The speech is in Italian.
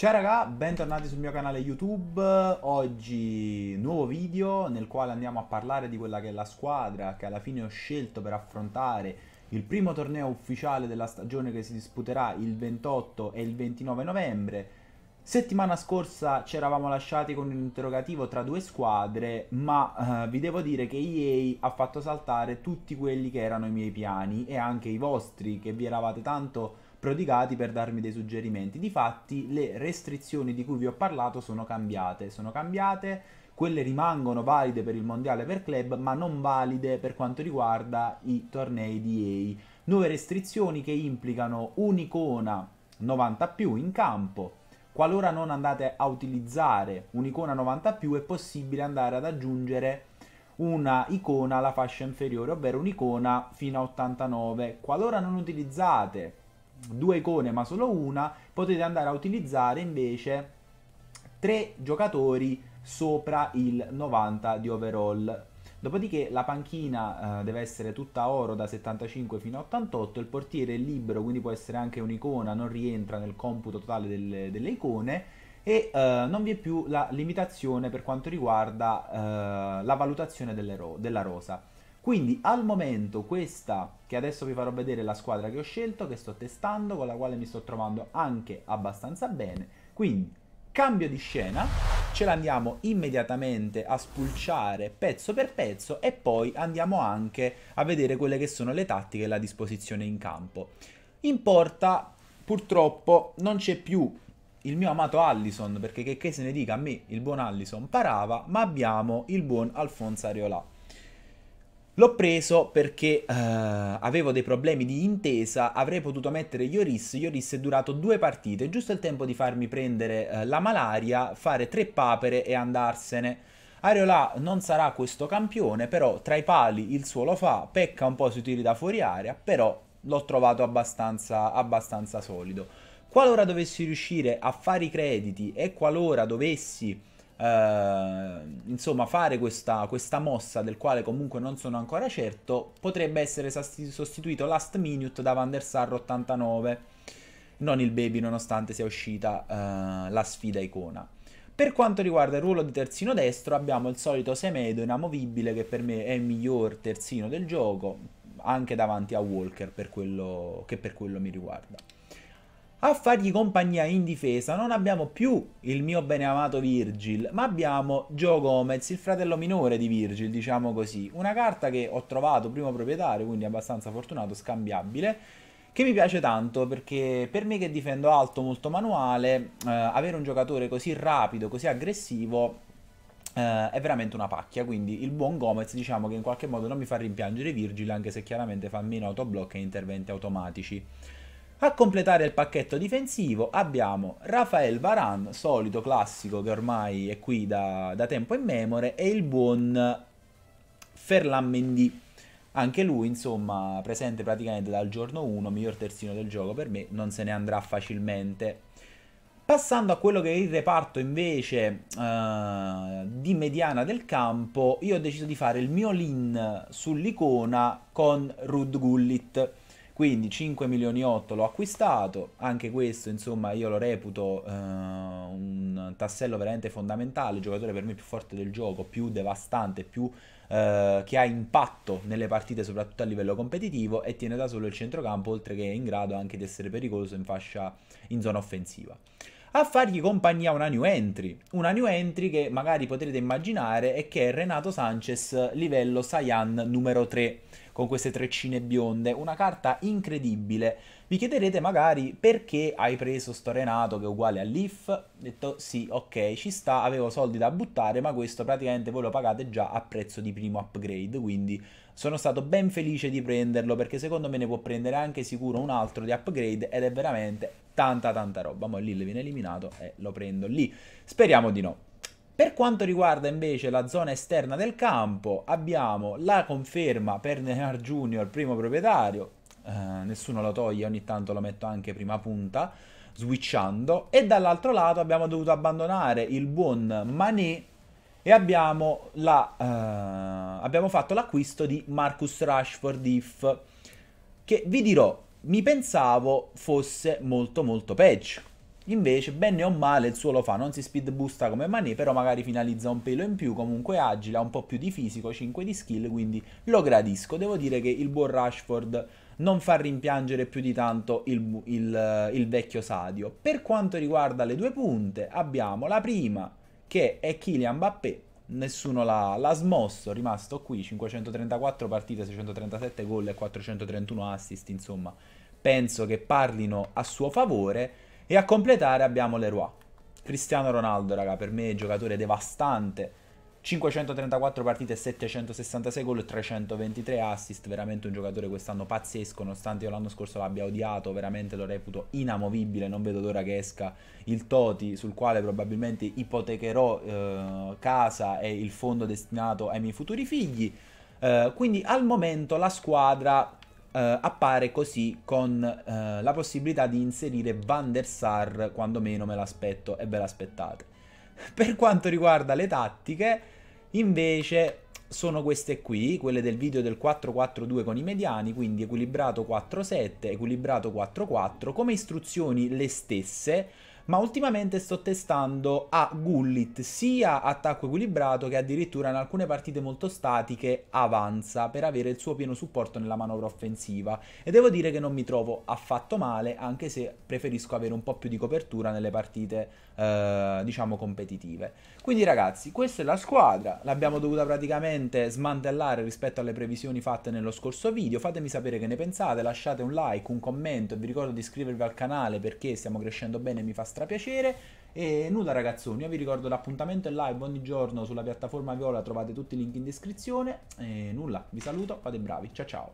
Ciao raga, bentornati sul mio canale YouTube, oggi nuovo video nel quale andiamo a parlare di quella che è la squadra che alla fine ho scelto per affrontare il primo torneo ufficiale della stagione che si disputerà il 28 e il 29 novembre. Settimana scorsa ci eravamo lasciati con un interrogativo tra due squadre, ma eh, vi devo dire che EA ha fatto saltare tutti quelli che erano i miei piani e anche i vostri che vi eravate tanto prodigati per darmi dei suggerimenti. Difatti le restrizioni di cui vi ho parlato sono cambiate, sono cambiate, quelle rimangono valide per il mondiale per club, ma non valide per quanto riguarda i tornei di EA. Nuove restrizioni che implicano un'icona 90 più in campo. Qualora non andate a utilizzare un'icona 90 più è possibile andare ad aggiungere una icona alla fascia inferiore, ovvero un'icona fino a 89. Qualora non utilizzate due icone ma solo una, potete andare a utilizzare invece tre giocatori sopra il 90 di overall. Dopodiché la panchina eh, deve essere tutta oro da 75 fino a 88, il portiere è libero, quindi può essere anche un'icona, non rientra nel computo totale delle, delle icone e eh, non vi è più la limitazione per quanto riguarda eh, la valutazione ro- della rosa. Quindi al momento questa, che adesso vi farò vedere è la squadra che ho scelto, che sto testando, con la quale mi sto trovando anche abbastanza bene. Quindi cambio di scena, ce l'andiamo immediatamente a spulciare pezzo per pezzo e poi andiamo anche a vedere quelle che sono le tattiche e la disposizione in campo. In porta purtroppo non c'è più il mio amato Allison, perché che, che se ne dica a me il buon Allison parava, ma abbiamo il buon Alfonso Ariolà. L'ho preso perché uh, avevo dei problemi di intesa, avrei potuto mettere Ioris, Ioris è durato due partite, giusto il tempo di farmi prendere uh, la malaria, fare tre papere e andarsene. Areola non sarà questo campione, però tra i pali il suo lo fa, pecca un po' sui tiri da fuori area, però l'ho trovato abbastanza, abbastanza solido. Qualora dovessi riuscire a fare i crediti e qualora dovessi eh, insomma, fare questa, questa, mossa del quale comunque non sono ancora certo, potrebbe essere sostituito last minute da Van der Sar 89, non il baby nonostante sia uscita eh, la sfida icona. Per quanto riguarda il ruolo di terzino destro abbiamo il solito Semedo inamovibile che per me è il miglior terzino del gioco, anche davanti a Walker per quello che per quello mi riguarda. A fargli compagnia in difesa non abbiamo più il mio beneamato Virgil, ma abbiamo Joe Gomez, il fratello minore di Virgil, diciamo così. Una carta che ho trovato primo proprietario, quindi abbastanza fortunato, scambiabile, che mi piace tanto perché per me che difendo alto molto manuale, eh, avere un giocatore così rapido, così aggressivo Uh, è veramente una pacchia. Quindi il buon Gomez, diciamo che in qualche modo non mi fa rimpiangere Virgil, anche se chiaramente fa meno autoblock e interventi automatici. A completare il pacchetto difensivo abbiamo Rafael Varan, solito classico che ormai è qui da, da tempo in memore, e il buon Ferland Mendy. Anche lui, insomma, presente praticamente dal giorno 1, miglior terzino del gioco per me, non se ne andrà facilmente. Passando a quello che è il reparto invece uh, di mediana del campo, io ho deciso di fare il mio lean sull'icona con Rud Gullit quindi 5 milioni 8 l'ho acquistato, anche questo insomma io lo reputo eh, un tassello veramente fondamentale, giocatore per me più forte del gioco, più devastante, più eh, che ha impatto nelle partite soprattutto a livello competitivo e tiene da solo il centrocampo oltre che è in grado anche di essere pericoloso in fascia in zona offensiva a fargli compagnia una new entry. Una new entry che magari potrete immaginare e che è Renato Sanchez livello Saiyan numero 3 con queste treccine bionde, una carta incredibile. Vi chiederete magari perché hai preso Renato che è uguale a Leaf, detto sì, ok, ci sta, avevo soldi da buttare, ma questo praticamente voi lo pagate già a prezzo di primo upgrade, quindi sono stato ben felice di prenderlo perché secondo me ne può prendere anche sicuro un altro di upgrade ed è veramente tanta tanta roba. Ma lì le viene eliminato e lo prendo lì. Speriamo di no. Per quanto riguarda invece la zona esterna del campo, abbiamo la conferma per Neymar Junior, primo proprietario, eh, nessuno lo toglie, ogni tanto lo metto anche prima punta, switchando, e dall'altro lato abbiamo dovuto abbandonare il buon Mané e abbiamo, la, eh, abbiamo fatto l'acquisto di Marcus Rashford If, che vi dirò, mi pensavo fosse molto molto peggio Invece, bene o male, il suo lo fa, non si speed boosta come Mané, però magari finalizza un pelo in più, comunque agile, ha un po' più di fisico, 5 di skill, quindi lo gradisco. Devo dire che il buon Rashford non fa rimpiangere più di tanto il, il, il vecchio Sadio. Per quanto riguarda le due punte, abbiamo la prima, che è Kylian Mbappé, nessuno l'ha, l'ha, smosso, rimasto qui, 534 partite, 637 gol e 431 assist, insomma, penso che parlino a suo favore. E a completare abbiamo Leroy. Cristiano Ronaldo, raga, per me è giocatore devastante. 534 partite, 766 gol, 323 assist, veramente un giocatore quest'anno pazzesco, nonostante io l'anno scorso l'abbia odiato, veramente lo reputo inamovibile, non vedo d'ora che esca il Toti, sul quale probabilmente ipotecherò eh, casa e il fondo destinato ai miei futuri figli. Eh, quindi al momento la squadra eh, appare così con eh, la possibilità di inserire Van der Sar quando meno me l'aspetto e ve l'aspettate. Per quanto riguarda le tattiche, invece sono queste qui, quelle del video del 4-4-2 con i mediani, quindi equilibrato 4-7, equilibrato 4-4, come istruzioni le stesse, ma ultimamente sto testando a Gullit sia attacco equilibrato che addirittura in alcune partite molto statiche avanza per avere il suo pieno supporto nella manovra offensiva e devo dire che non mi trovo affatto male anche se preferisco avere un po' più di copertura nelle partite eh, diciamo competitive. Quindi ragazzi questa è la squadra, l'abbiamo dovuta praticamente smantellare rispetto alle previsioni fatte nello scorso video, fatemi sapere che ne pensate, lasciate un like, un commento e vi ricordo di iscrivervi al canale perché stiamo crescendo bene e mi fa stare piacere. E nulla ragazzoni, io vi ricordo l'appuntamento è live ogni giorno sulla piattaforma Viola, trovate tutti i link in descrizione. E nulla, vi saluto, fate bravi, ciao ciao.